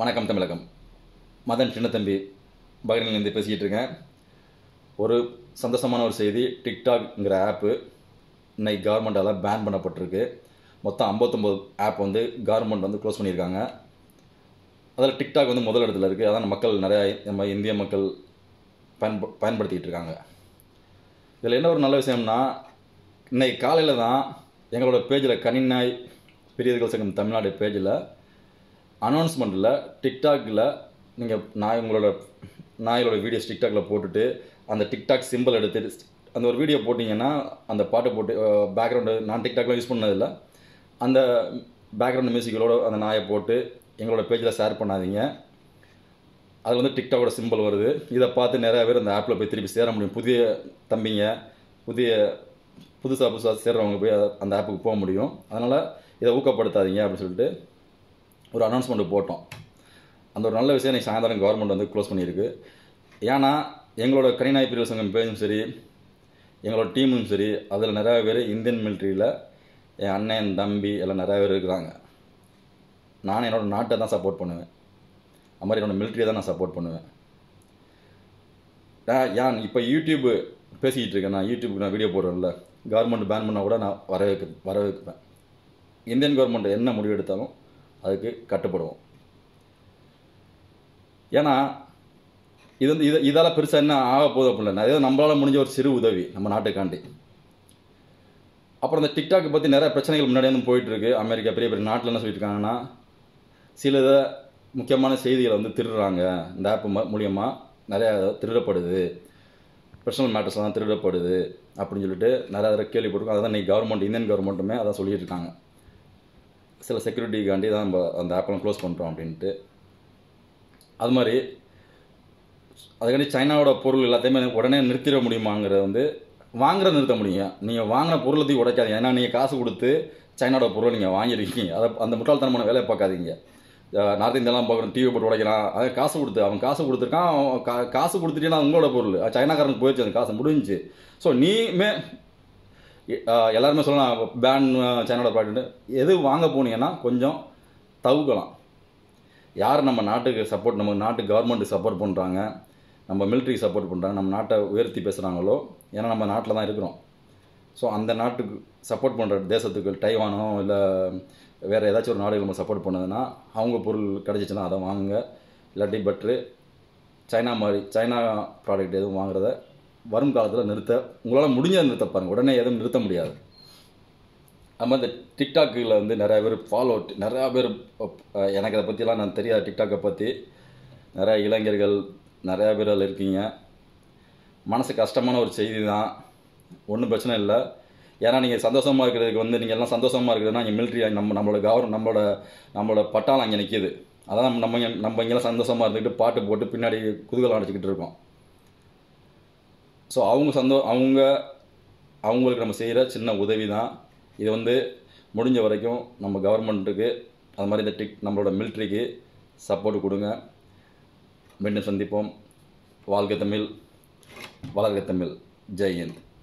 வணக்கம் தமிழகம் மதன் சின்னத்தம்பி பகிரன்லேருந்து பேசிக்கிட்டு இருக்கேன் ஒரு சந்தோஷமான ஒரு செய்தி டிக்டாக்ங்கிற ஆப்பு இன்னைக்கு கவர்மெண்டால் பேன் பண்ணப்பட்டிருக்கு மொத்தம் ஐம்பத்தொம்போது ஆப் வந்து கவர்மெண்ட் வந்து க்ளோஸ் பண்ணியிருக்காங்க அதில் டிக்டாக் வந்து முதல் இடத்துல இருக்குது அதான் மக்கள் நிறையா நம்ம இந்திய மக்கள் பயன்ப பயன்படுத்திக்கிட்டு இருக்காங்க இதில் என்ன ஒரு நல்ல விஷயம்னா இன்னைக்கு காலையில் தான் எங்களோட பேஜில் கனிநாய் பெரியர்கள் சங்கம் தமிழ்நாடு பேஜில் அனௌன்ஸ்மெண்ட்டில் டிக்டாக்கில் நீங்கள் நான் உங்களோட நாயோட வீடியோஸ் டிக்டாகில் போட்டுட்டு அந்த டிக்டாக் சிம்பிள் எடுத்து அந்த ஒரு வீடியோ போட்டிங்கன்னா அந்த பாட்டை போட்டு பேக்ரவுண்டு நான் டிக்டாக்லாம் யூஸ் பண்ணதில்லை அந்த பேக்ரவுண்டு மியூசிக்கலோட அந்த நாயை போட்டு எங்களோட பேஜில் ஷேர் பண்ணாதீங்க அதில் வந்து டிக்டாகோட சிம்பிள் வருது இதை பார்த்து நிறையா பேர் அந்த ஆப்பில் போய் திருப்பி சேர முடியும் புதிய தம்பிங்க புதிய புதுசாக புதுசாக சேர்றவங்க போய் அந்த ஆப்புக்கு போக முடியும் அதனால் இதை ஊக்கப்படுத்தாதீங்க அப்படின்னு சொல்லிட்டு ஒரு அனௌன்ஸ்மெண்ட் போட்டோம் அந்த ஒரு நல்ல விஷயம் எனக்கு சாயந்தரம் கவர்மெண்ட் வந்து க்ளோஸ் பண்ணியிருக்கு ஏன்னா எங்களோட கனிநாய் பிரிவு சங்கம் பேரும் சரி எங்களோட டீமும் சரி அதில் நிறையா பேர் இந்தியன் மிலிட்ரியில் என் அண்ணன் தம்பி எல்லாம் நிறையா பேர் இருக்கிறாங்க நான் என்னோடய நாட்டை தான் சப்போர்ட் பண்ணுவேன் அது மாதிரி என்னோடய மிலிட்ரியை தான் நான் சப்போர்ட் பண்ணுவேன் ஏன் இப்போ யூடியூப்பு பேசிக்கிட்டு இருக்கேன் நான் யூடியூப்க்கு நான் வீடியோ போடுறேன்ல கவர்மெண்ட் பேன் பண்ணால் கூட நான் வரவேற்க வரவேற்பேன் இந்தியன் கவர்மெண்ட் என்ன முடிவு எடுத்தாலும் அதுக்கு கட்டுப்படுவோம் ஏன்னா இது வந்து இதை இதால் பெருசாக என்ன ஆக போகுது அப்படின்னா இதை நம்மளால் முடிஞ்ச ஒரு சிறு உதவி நம்ம நாட்டுக்காண்டி அப்புறம் இந்த டிக்டாக்கை பற்றி நிறைய பிரச்சனைகள் முன்னாடி வந்து போயிட்டுருக்கு அமெரிக்கா பெரிய பெரிய நாட்டில் என்ன சொல்லியிருக்காங்கன்னா சில இதை முக்கியமான செய்திகளை வந்து திருடுறாங்க இந்த ஆப் மூலியமாக நிறையா திருடப்படுது பர்சனல் மேட்டர்ஸ்லாம் திருடப்படுது அப்படின்னு சொல்லிட்டு நிறையா கேள்விப்பட்டிருக்கோம் அதான் இன்னைக்கு கவர்மெண்ட் இந்தியன் கவர்மெண்ட்டுமே அதான் சொல்லிட்டு இருக்காங்க சில செக்யூரிட்டிக்காண்டி தான் நம்ம அந்த ஆப்பெல்லாம் க்ளோஸ் பண்ணுறோம் அப்படின்ட்டு அது மாதிரி அதுக்காண்டி சைனாவோட பொருள் எல்லாத்தையுமே உடனே நிறுத்திட முடியுமாங்கிறத வந்து வாங்குற நிறுத்த முடியும் நீங்கள் வாங்கின பொருளத்தையும் உடைக்காதீங்க ஏன்னா நீங்கள் காசு கொடுத்து சைனாவோட பொருளை நீங்கள் வாங்கியிருக்கீங்க அதை அந்த முட்டாள்தனமான வேலையை பார்க்காதீங்க நார்த் இந்தியெல்லாம் பார்க்குறோம் டிவி போட்டு உடைக்கிறான் அதை காசு கொடுத்து அவன் காசு கொடுத்துருக்கான் கா காசு கொடுத்துட்டேன்னா உங்களோட பொருள் சைனாக்காரனுக்கு போயிடுச்சு அந்த காசு முடிஞ்சு ஸோ நீமே எல்லாருமே சொல்லலாம் பேன் சேனலோட ப்ராடக்ட்டு எது வாங்க போனீங்கன்னா கொஞ்சம் தவுக்கலாம் யார் நம்ம நாட்டுக்கு சப்போர்ட் நம்ம நாட்டு கவர்மெண்ட்டு சப்போர்ட் பண்ணுறாங்க நம்ம மிலிட்ரிக்கு சப்போர்ட் பண்ணுறாங்க நம்ம நாட்டை உயர்த்தி பேசுகிறாங்களோ ஏன்னா நம்ம நாட்டில் தான் இருக்கிறோம் ஸோ அந்த நாட்டுக்கு சப்போர்ட் பண்ணுற தேசத்துக்கு டைவானோ இல்லை வேறு ஏதாச்சும் ஒரு நாடுகள் நம்ம சப்போர்ட் பண்ணதுன்னா அவங்க பொருள் கிடச்சிச்சுன்னா அதை வாங்குங்க இல்லாட்டி பட்ரு சைனா மாதிரி சைனா ப்ராடக்ட் எதுவும் வாங்குறத வரும் காலத்தில் நிறுத்த உங்களால் முடிஞ்சால் நிறுத்த பாருங்கள் உடனே எதுவும் நிறுத்த முடியாது நம்ம இந்த டிக்டாக்கில் வந்து நிறையா பேர் ஃபாலோ நிறையா பேர் எனக்கு அதை பற்றிலாம் நான் தெரியாது டிக்டாக்கை பற்றி நிறையா இளைஞர்கள் நிறையா பேர் அதில் இருக்கீங்க மனசு கஷ்டமான ஒரு செய்தி தான் ஒன்றும் பிரச்சனை இல்லை ஏன்னா நீங்கள் சந்தோஷமாக இருக்கிறதுக்கு வந்து நீங்கள் எல்லாம் சந்தோஷமாக இருக்கிறதுனா இங்கே மிலிட்ரி நம்ம நம்மளோட கவர் நம்மளோட நம்மளோட பட்டாளம் அங்கே நிற்கிது அதான் நம்ம நம்ம இங்கெல்லாம் சந்தோஷமாக இருந்துக்கிட்டு பாட்டு போட்டு பின்னாடி குதுகலாம் அடிச்சுக்கிட்டு இருக்கோம் ஸோ அவங்க சந்தோ அவங்க அவங்களுக்கு நம்ம செய்கிற சின்ன உதவி தான் இது வந்து முடிஞ்ச வரைக்கும் நம்ம கவர்மெண்ட்டுக்கு அது மாதிரி இந்த டிக் நம்மளோட மிலிட்ரிக்கு சப்போர்ட் கொடுங்க மீண்டும் சந்திப்போம் வாழ்க தமிழ் வளர்க தமிழ் ஜெய்ஹிந்த்